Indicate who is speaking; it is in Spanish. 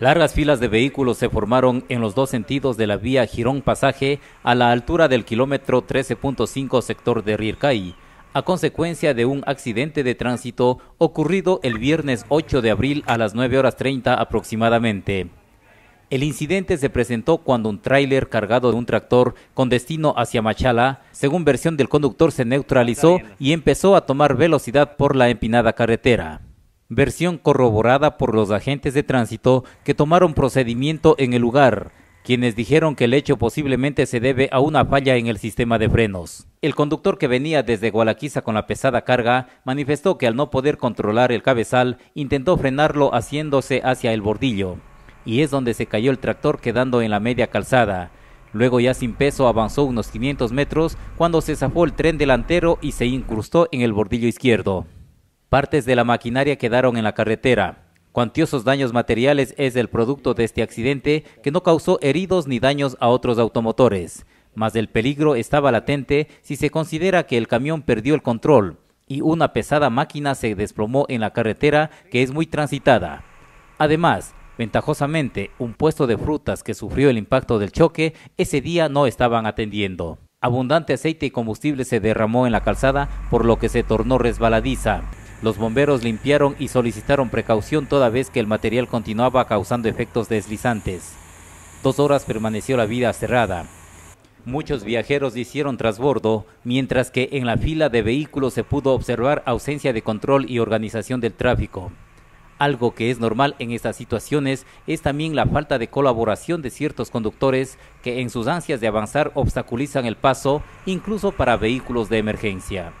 Speaker 1: Largas filas de vehículos se formaron en los dos sentidos de la vía Girón Pasaje a la altura del kilómetro 13.5 sector de Rircay, a consecuencia de un accidente de tránsito ocurrido el viernes 8 de abril a las 9 horas 30 aproximadamente. El incidente se presentó cuando un tráiler cargado de un tractor con destino hacia Machala, según versión del conductor, se neutralizó y empezó a tomar velocidad por la empinada carretera versión corroborada por los agentes de tránsito que tomaron procedimiento en el lugar, quienes dijeron que el hecho posiblemente se debe a una falla en el sistema de frenos. El conductor que venía desde Gualaquiza con la pesada carga manifestó que al no poder controlar el cabezal intentó frenarlo haciéndose hacia el bordillo, y es donde se cayó el tractor quedando en la media calzada. Luego ya sin peso avanzó unos 500 metros cuando se zafó el tren delantero y se incrustó en el bordillo izquierdo. Partes de la maquinaria quedaron en la carretera. Cuantiosos daños materiales es el producto de este accidente que no causó heridos ni daños a otros automotores, mas el peligro estaba latente si se considera que el camión perdió el control y una pesada máquina se desplomó en la carretera que es muy transitada. Además, ventajosamente, un puesto de frutas que sufrió el impacto del choque ese día no estaban atendiendo. Abundante aceite y combustible se derramó en la calzada, por lo que se tornó resbaladiza. Los bomberos limpiaron y solicitaron precaución toda vez que el material continuaba causando efectos deslizantes. Dos horas permaneció la vida cerrada. Muchos viajeros hicieron trasbordo, mientras que en la fila de vehículos se pudo observar ausencia de control y organización del tráfico. Algo que es normal en estas situaciones es también la falta de colaboración de ciertos conductores que en sus ansias de avanzar obstaculizan el paso incluso para vehículos de emergencia.